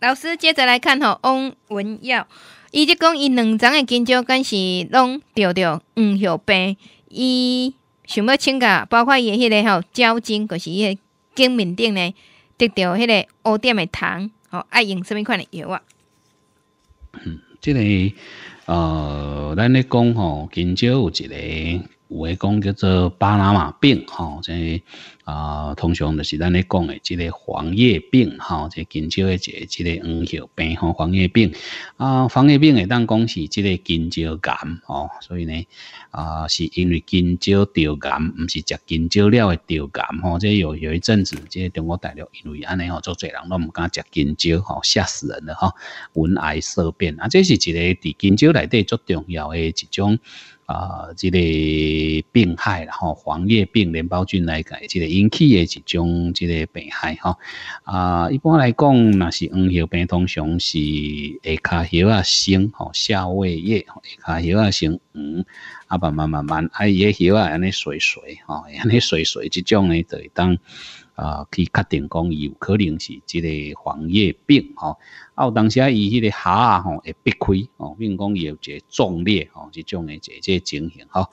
老师接着来看吼翁文耀，伊就讲伊两张的金蕉敢是拢着着黄晓病，伊想要请假，包括伊嘅迄个吼，交警，就是伊过面顶呢，得着迄个乌点的糖，吼，爱用什物款的药啊？嗯，这个呃，咱咧讲吼，金蕉有一个。有诶，讲叫做巴拿马病，吼，即啊，通常就是咱咧讲诶，即个黄叶病，吼，即金蕉诶，一个即个黄叶病，吼，黄叶病啊，黄叶病会当讲是即个金蕉感，哦，所以呢，啊，是因为金蕉掉感，毋是食金蕉料诶掉感，吼，即有有一阵子，即中国大陆因为安尼吼做侪人，都毋敢食金蕉，吓死人了，哈，闻癌色变啊，即是一个伫金蕉内底最重要诶一种。啊，即个病害啦吼，黄叶病、连孢菌来改，即个引起的一种即个病害吼。啊，一般来讲，那是黄叶病通常是下卡叶啊生吼，下位叶下卡叶啊生黄，啊慢慢慢慢，啊伊诶叶啊安尼衰衰吼，安尼衰衰即种呢，就当。啊，去确定讲伊有可能是即个黄叶病吼，啊，有当时啊，伊迄个虾啊吼，避闭吼，比并讲伊有一个壮裂哦，即种的一个情形吼。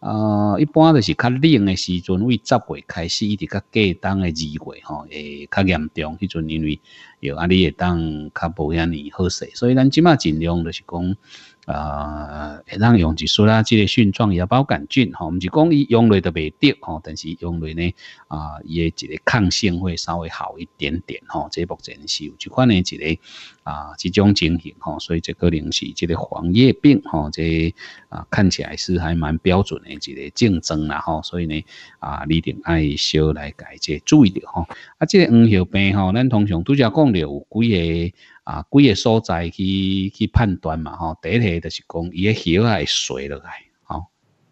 啊，一般就是较冷诶时阵为十月开始，一直较低冬诶二月吼会较严重，迄阵因为有啊，你会当较无遐尼好势，所以咱即马尽量就是讲。啊，会让用一说啦，这个菌状芽包杆菌吼，毋、是讲伊用落都袂得吼，但是用落呢啊，伊一个抗性会稍微好一点点吼，这目前是有一款的一个啊，这种情形吼，所以这可能是这个黄叶病吼，这啊看起来是还蛮标准的一个症状啦吼，所以呢啊，你得爱少来改这注意点吼，啊，这个黄叶病吼，咱通常都则讲着有几个。啊，几个所在去去判断嘛，吼，第一个就是讲伊个叶啊碎落来，吼，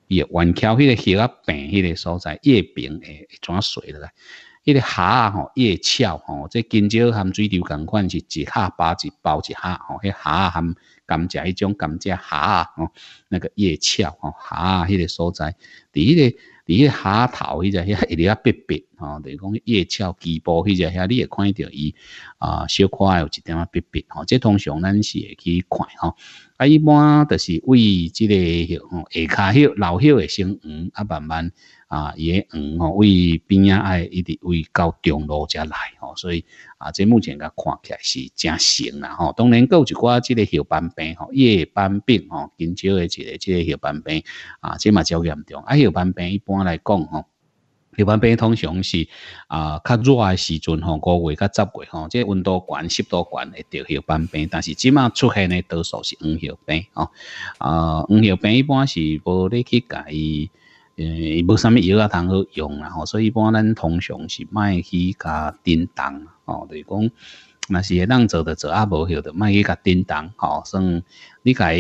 伊弯翘迄个叶啊平，迄个所在叶柄会怎转碎落来，迄个虾吼叶翘吼，即今朝含水流共款是一下包一包一下吼，迄虾含甘蔗迄种甘只虾吼，那个叶翘吼虾，迄个所在，伫迄个伫迄个虾头迄个迄一粒啊别别。哦，等于讲叶鞘基部，迄只遐你会看着伊啊，小块有一点啊，变变哦，这通常咱是会去看吼，啊，一般就是为即个吼下骹迄老迄会先黄啊，慢慢啊也黄吼，为边啊爱一直为到中路才来哦，所以啊，这目前甲看起来是诚成啦吼。当然，有一寡即个叶斑病吼，叶斑病吼，今少的一个即个叶斑病啊，这嘛较严重。啊，叶斑病一般来讲吼。尿斑病通常是啊，较热诶时阵吼，五月较十月吼，即温度悬、湿度悬会得尿斑病。但是即晚出现诶多数是黄尿病吼。啊，黄尿病一般是无咧去甲伊。诶，啥物药啊通好用啦，所以一般咱通常是莫去甲叮当，吼，就是讲，若是人做就做，啊，无血就莫去甲叮当，吼，算。你家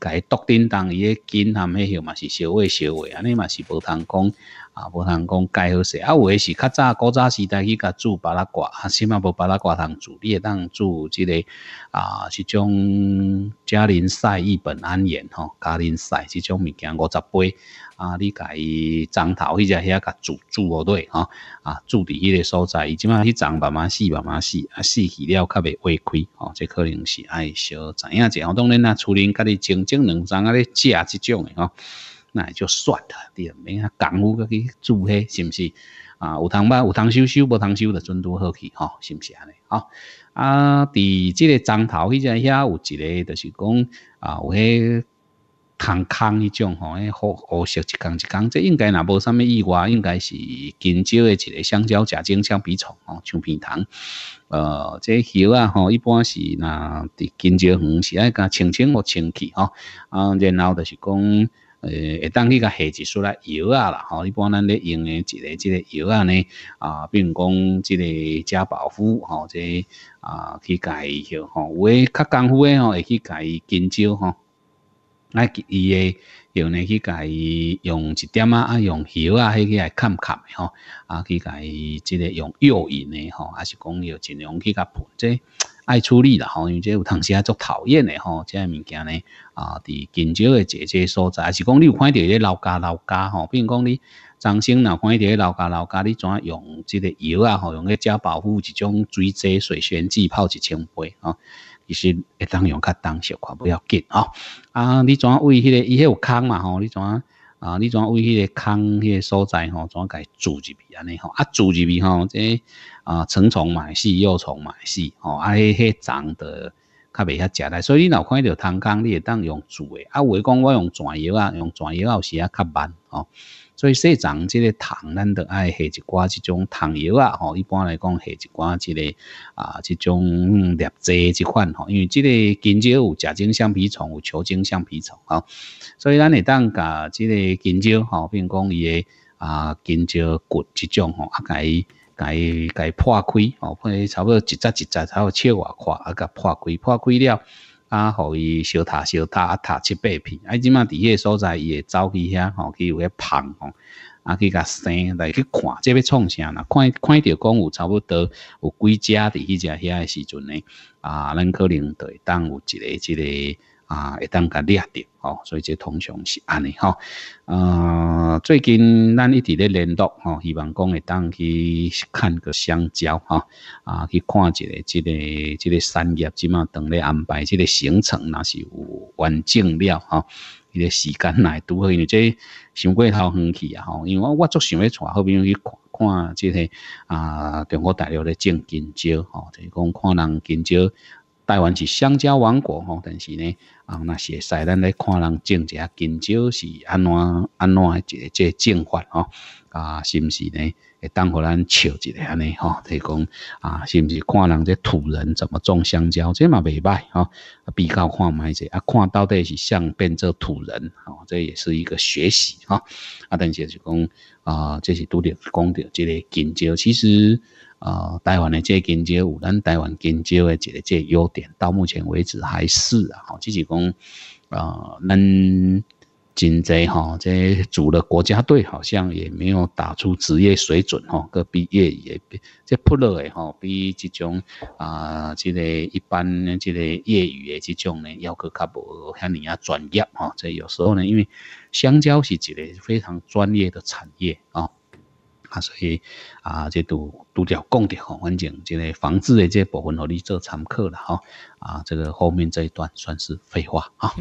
家笃叮当伊个筋含迄个嘛是小味小味，安尼嘛是无通讲啊，无通讲介好势。啊，有诶是较早古早时代去甲煮巴拉瓜，啊，起码无巴拉瓜通煮，你会当煮即个啊，是种加林赛、一本安炎吼，加林赛即种物件五十杯啊，你家伊长头迄只遐甲煮煮好对吼，啊，煮伫迄个所在，伊即码迄长慢慢死慢慢死啊，死去了较未胃亏吼，这可能是爱小知影者，吼，当然啦。厝里家己种种两丛啊，咧吃即种诶吼，那就算的，对毋免啊？功夫个去煮嘿，是毋是啊？有通买，有通修修，无通修的，准拄好去哈，是毋是安尼？好啊，伫即个樟头迄只遐有一个，就是讲啊，有迄。空空迄种吼，诶，乌乌色一空一空，这应该若无啥物意外，应该是今朝诶一个香蕉假精相比虫吼，像偏糖。呃，这叶啊吼，一般是若伫今朝园是爱甲清清或清去吼。啊，然后就是讲，呃，会当去个下一出来药啊啦，吼，一般咱咧用诶一个之个药啊呢，啊，比如讲之个加保护吼，即、这啊去解药吼，有诶较功夫诶吼，会去伊金焦吼。那伊个用咧去甲伊用一点啊啊用油啊，迄个来嵌合的吼啊去甲伊即个用药引的吼，还是讲要尽量去甲配。即爱处理啦吼，因为即有当时啊做讨厌诶吼，即个物件呢啊，伫近潮诶姐姐所在，还是讲你有看到个老家老家吼，比如讲你长生若看到个老家老家，你怎用即个油啊吼，用个加保护一种水剂水旋剂泡一千灰啊。一时会当用，较当小块不要紧哦。啊，你专为迄个，伊迄有坑嘛吼？你怎啊，你专为迄个坑，迄个所在吼，怎甲伊煮入去安尼吼。啊，煮入去吼，即啊成虫嘛死，幼虫嘛死吼。啊，迄迄长的较袂遐食的，所以你若看到苍蝇，你会当用煮诶。啊，话讲我用全药啊，用全药有时啊较慢吼。所以说，长即个虫，咱都爱下一寡即种糖药啊。吼，一般来讲，下一寡即个啊，即种劣剂即款吼，因为即个金蕉有甲精橡皮虫，有球精橡皮虫啊。所以咱会当甲即个金蕉吼，如讲伊个啊金蕉骨即种吼，啊，甲伊甲伊甲伊破开吼，破伊差不多一节一节，差不多七外块啊，甲破开破开了。啊！互伊烧塔烧塔，啊，塔七八片。啊，即马迄个所在伊会走去遐，吼，去有个棚吼，啊，去甲生来去看，这要创啥啦？看看着讲有差不多有几只伫迄只遐诶时阵呢？啊，咱可能会当有一个一个。啊，一当家立着吼，所以这通常是安尼吼。呃，最近咱一直咧联络，吼，希望讲一当去看个香蕉，吼，啊，去看一下即个即个产业，即码等咧安排这个行程，若是有完整了，吼。伊个时间来拄好，因为这上过头远去啊，吼，因为我我足想要带好朋友去看看这个啊，中国大陆咧种金蕉，吼，就讲看人金蕉。台湾是香蕉王国吼，但是呢，啊，那是会使咱来看人种一下香蕉是安怎安怎一解这种法吼啊，是不是呢？会当互咱笑一下呢吼，就讲啊，是不是看人这土人怎么种香蕉，这嘛未歹啊，比较看卖一些啊，看到底是像变做土人啊，这也是一个学习啊啊，等下是讲啊，这是多点讲掉这个香蕉，其实。啊，台湾的这金有咱台湾金少的这个这优点，到目前为止还是啊，就是讲啊，咱真贼哈，这组了国家队好像也没有打出职业水准哈，个比业余，这普热的吼，比这种啊，这个一般呢，这个业余的这种呢，要个较无遐尼啊专业吼，这有时候呢，因为香蕉是一个非常专业的产业啊。所以啊，这都都要讲的吼，反正这个房子的这部分，和你做参考了哈。啊，这个后面这一段算是废话啊。